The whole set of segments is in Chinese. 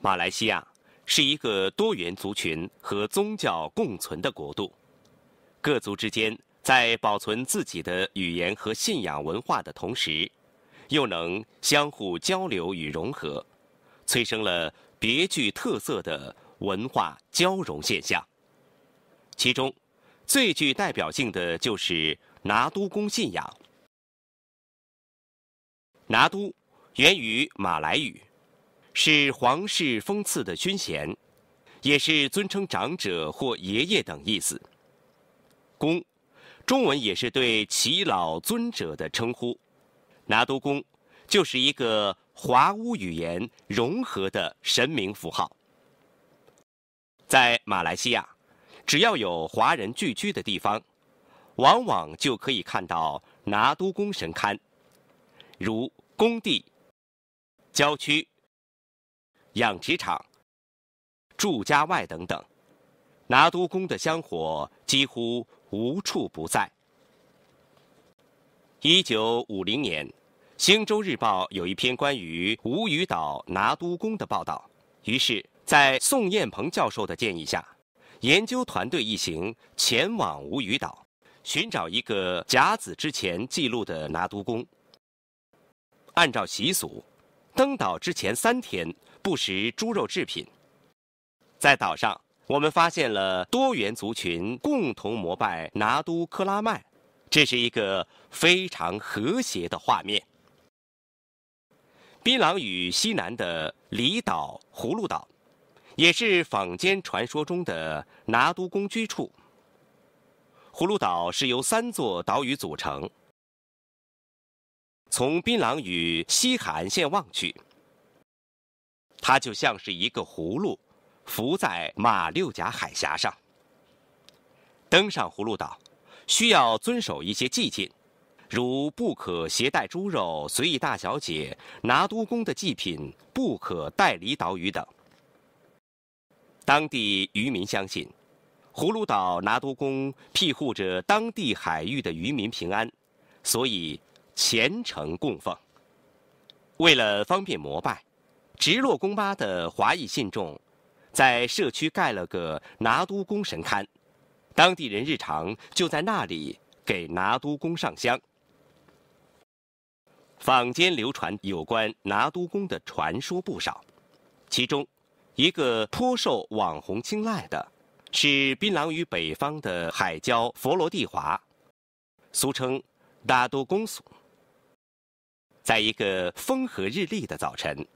马来西亚是一个多元族群和宗教共存的国度，各族之间在保存自己的语言和信仰文化的同时，又能相互交流与融合，催生了别具特色的文化交融现象。其中最具代表性的就是。拿督公信仰。拿督，源于马来语，是皇室封赐的勋衔，也是尊称长者或爷爷等意思。公，中文也是对耆老尊者的称呼。拿督公，就是一个华乌语言融合的神明符号。在马来西亚，只要有华人聚居的地方。往往就可以看到拿督公神龛，如工地、郊区、养殖场、住家外等等，拿督公的香火几乎无处不在。一九五零年，《星洲日报》有一篇关于吴鱼岛拿督公的报道。于是，在宋彦鹏教授的建议下，研究团队一行前往吴鱼岛。寻找一个甲子之前记录的拿督宫。按照习俗，登岛之前三天不食猪肉制品。在岛上，我们发现了多元族群共同膜拜拿督克拉麦，这是一个非常和谐的画面。槟榔屿西南的离岛、葫芦岛，也是坊间传说中的拿督宫居处。葫芦岛是由三座岛屿组成。从槟榔屿西海岸线望去，它就像是一个葫芦，浮在马六甲海峡上。登上葫芦岛，需要遵守一些禁忌，如不可携带猪肉、随意大小姐、拿督公的祭品不可带离岛屿等。当地渔民相信。葫芦岛拿督公庇护着当地海域的渔民平安，所以虔诚供奉。为了方便膜拜，直落宫巴的华裔信众，在社区盖了个拿督公神龛，当地人日常就在那里给拿督公上香。坊间流传有关拿督公的传说不少，其中，一个颇受网红青睐的。是槟榔于北方的海礁佛罗地华，俗称拿督公所。在一个风和日丽的早晨，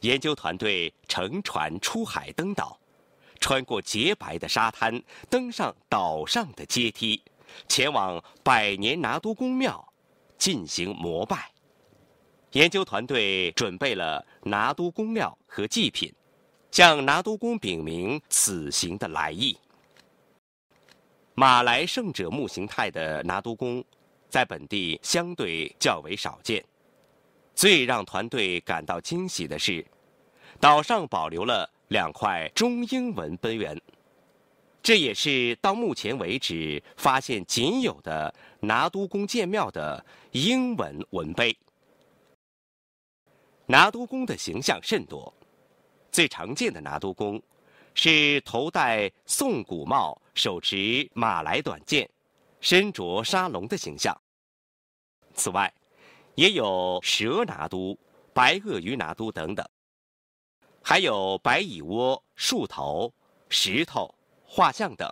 研究团队乘船出海登岛，穿过洁白的沙滩，登上岛上的阶梯，前往百年拿督公庙进行膜拜。研究团队准备了拿督公庙和祭品。向拿督公禀明此行的来意。马来圣者木形泰的拿督公，在本地相对较为少见。最让团队感到惊喜的是，岛上保留了两块中英文碑文，这也是到目前为止发现仅有的拿督公建庙的英文文碑。拿督公的形象甚多。最常见的拿督公，是头戴宋古帽、手持马来短剑、身着沙龙的形象。此外，也有蛇拿督、白鳄鱼拿督等等，还有白蚁窝、树头、石头、画像等。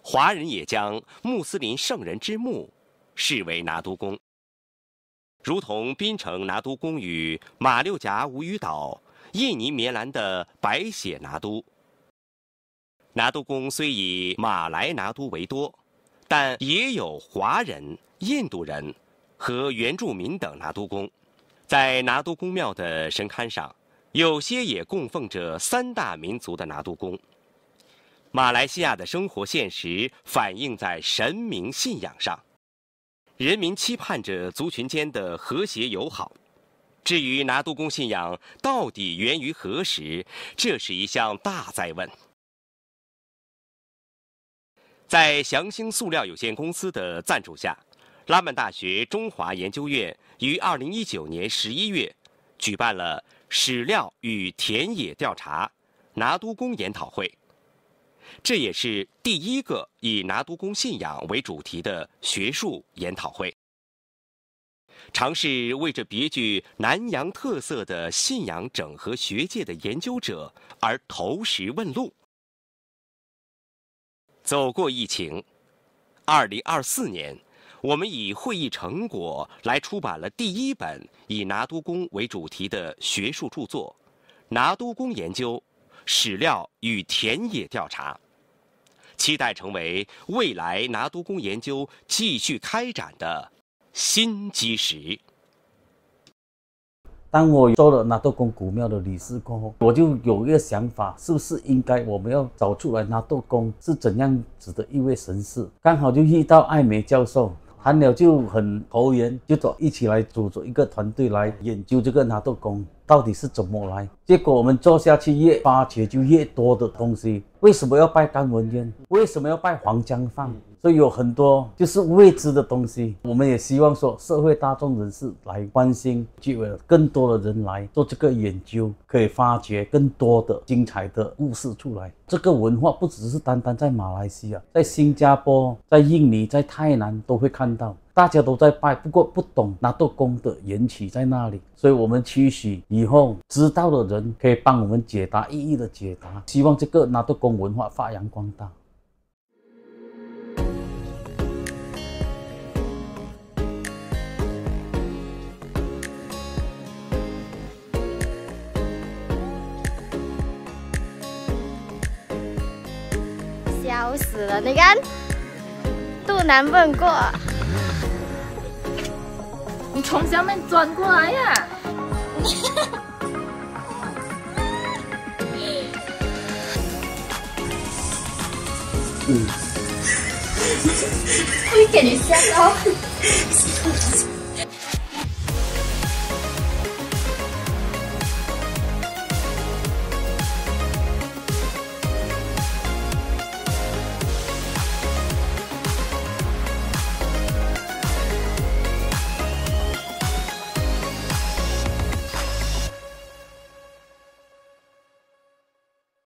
华人也将穆斯林圣人之墓视为拿督公，如同槟城拿督公与马六甲无鱼岛。印尼棉兰的白血拿督。拿督公虽以马来拿督为多，但也有华人、印度人和原住民等拿督公。在拿督公庙的神龛上，有些也供奉着三大民族的拿督公。马来西亚的生活现实反映在神明信仰上，人民期盼着族群间的和谐友好。至于拿督公信仰到底源于何时，这是一项大灾问。在祥兴塑料有限公司的赞助下，拉曼大学中华研究院于二零一九年十一月举办了史料与田野调查拿督公研讨会，这也是第一个以拿督公信仰为主题的学术研讨会。尝试为这别具南洋特色的信仰整合学界的研究者而投石问路。走过疫情，二零二四年，我们以会议成果来出版了第一本以拿督公为主题的学术著作《拿督公研究：史料与田野调查》，期待成为未来拿督公研究继续开展的。新基石。当我做了拿豆公古庙的理事过后，我就有一个想法，是不是应该我们要找出来拿豆公是怎样子的一位神士？刚好就遇到艾梅教授，谈了就很投缘，就找一起来组织一个团队来研究这个拿豆公到底是怎么来。结果我们做下去，越发掘就越多的东西。为什么要拜甘文渊？为什么要拜黄江范？都有很多就是未知的东西，我们也希望说社会大众人士来关心，就有更多的人来做这个研究，可以发掘更多的精彩的故事出来。这个文化不只是单单在马来西亚，在新加坡、在印尼、在泰南都会看到，大家都在拜，不过不懂纳杜宫的缘起在哪里，所以我们期许以后知道的人可以帮我们解答一一的解答，希望这个纳杜宫文化发扬光大。笑死了！你看，肚腩问过，你从下面钻过来呀？你简直笑到。